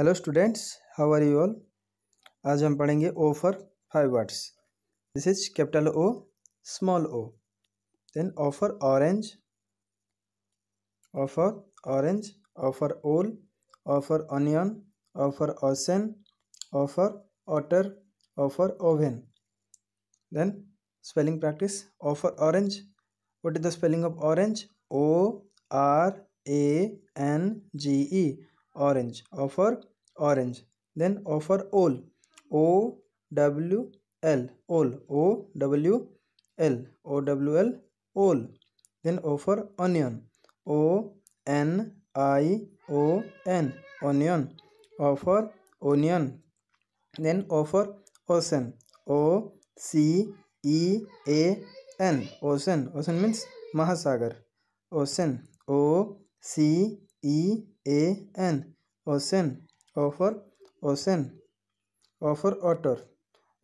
hello students how are you all आज हम पढ़ेंगे O for five words this is capital O small O then O for orange O for orange O for owl O for onion O for ocean O for otter O for then spelling practice O for orange what is the spelling of orange O R A N G E orange O for orange then O for owl O W L owl O W L O W L owl then O for onion O N I O N onion O for onion then O for ocean O C E A N ocean ocean means महासागर ocean O C E A N ocean O for ocean O for otter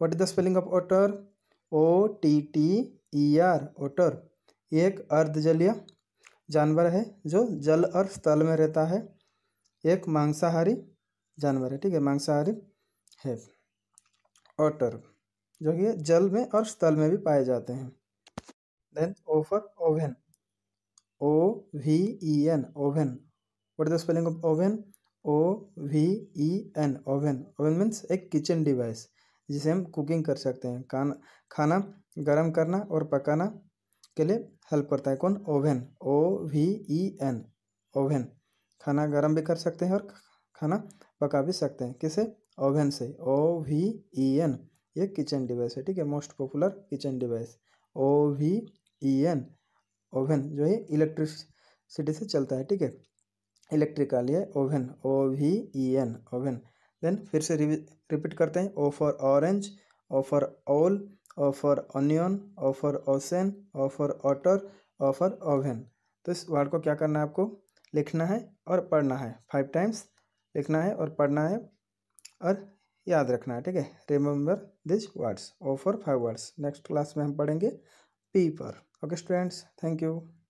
what is the spelling of otter O T T E R otter एक अर्धजलीय जानवर है जो जल और स्थल में रहता है एक मांसाहारी जानवर है ठीक है मांसाहारी है ऑटर जो कि जल में और स्थल में भी पाए जाते हैं then O for oven O V E N oven what is the spelling of oven O V E N oven oven means एक किचन डिवाइस जिसे हम कुकिंग कर सकते हैं खाना खाना गर्म करना और पकाना के लिए हेल्प करता है कौन oven O V E N oven खाना गर्म भी कर सकते हैं और खाना पका भी सकते हैं किसे ओवन से ओ वी ई एन ये किचन डिवाइस है ठीक है most popular kitchen device O V E N oven जो है इलेक्ट्रिसिटी से चलता है ठीक है इलेक्ट्रिकल ये oven O V E N oven then फिर से रिपीट करते हैं O for orange O for all O for onion O for ocean O for otter O for oven तो इस वर्ड को क्या करना है आपको लिखना है और पढ़ना है फाइव टाइम्स लिखना है और पढ़ना है और याद रखना है ठीक है remember this words O for five words next class में हम पढ़ेंगे पी पर ओके स्टूडेंट्स थैंक यू